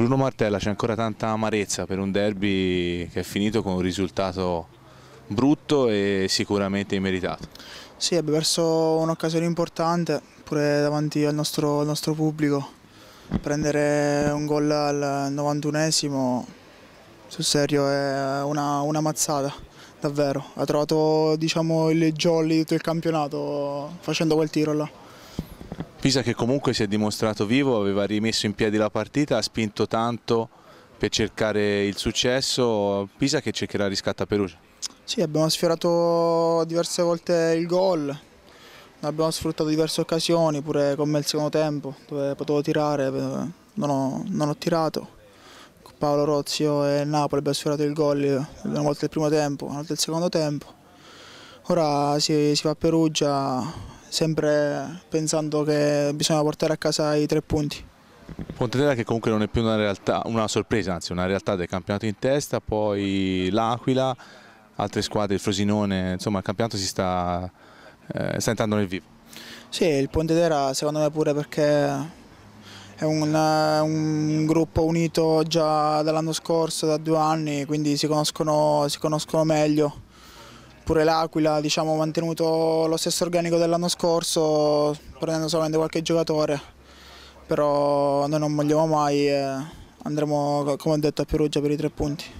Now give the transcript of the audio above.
Bruno Martella c'è ancora tanta amarezza per un derby che è finito con un risultato brutto e sicuramente immeritato. Sì, abbiamo perso un'occasione importante pure davanti al nostro, al nostro pubblico. Prendere un gol al 91esimo sul serio è una, una mazzata, davvero. Ha trovato diciamo, il jolly di tutto il campionato facendo quel tiro là. Pisa che comunque si è dimostrato vivo, aveva rimesso in piedi la partita, ha spinto tanto per cercare il successo, Pisa che cercherà riscatta Perugia. Sì, abbiamo sfiorato diverse volte il gol, abbiamo sfruttato diverse occasioni, pure con me il secondo tempo, dove potevo tirare, eh, non ho, non ho tirato. Paolo Rozio e Napoli abbiamo sfiorato il gol eh, una volta il primo tempo, una volta il secondo tempo. Ora si, si va a Perugia sempre pensando che bisogna portare a casa i tre punti. Pontedera che comunque non è più una, realtà, una sorpresa, anzi una realtà del campionato in testa, poi l'Aquila, altre squadre, il Frosinone, insomma il campionato si sta, eh, sta entrando nel vivo. Sì, il Pontedera secondo me pure perché è un, un, gruppo unito già dall'anno scorso, da due anni, quindi si conoscono, si conoscono meglio pure l'Aquila diciamo, ha mantenuto lo stesso organico dell'anno scorso, prendendo solamente qualche giocatore, però noi non vogliamo mai e eh, andremo, come ho detto, a Perugia per i tre punti.